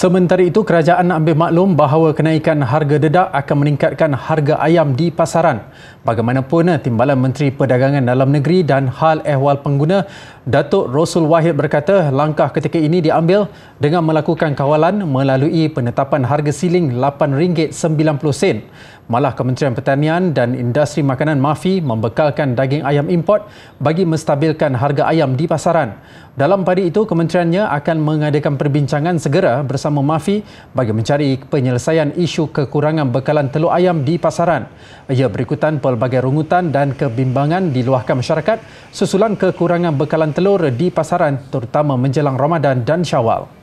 Sementara itu, kerajaan nak ambil maklum bahawa kenaikan harga dedak akan meningkatkan harga ayam di pasaran. Bagaimanapun, Timbalan Menteri Perdagangan Dalam Negeri dan Hal Ehwal Pengguna, Datuk Rosul Wahid berkata langkah ketika ini diambil dengan melakukan kawalan melalui penetapan harga siling RM8.90. Malah Kementerian Pertanian dan Industri Makanan Mafi membekalkan daging ayam import bagi menstabilkan harga ayam di pasaran. Dalam pada itu, kementeriannya akan mengadakan perbincangan segera bersama bersama MAFI bagi mencari penyelesaian isu kekurangan bekalan telur ayam di pasaran. Ia berikutan pelbagai rungutan dan kebimbangan diluahkan masyarakat susulan kekurangan bekalan telur di pasaran terutama menjelang Ramadan dan Syawal.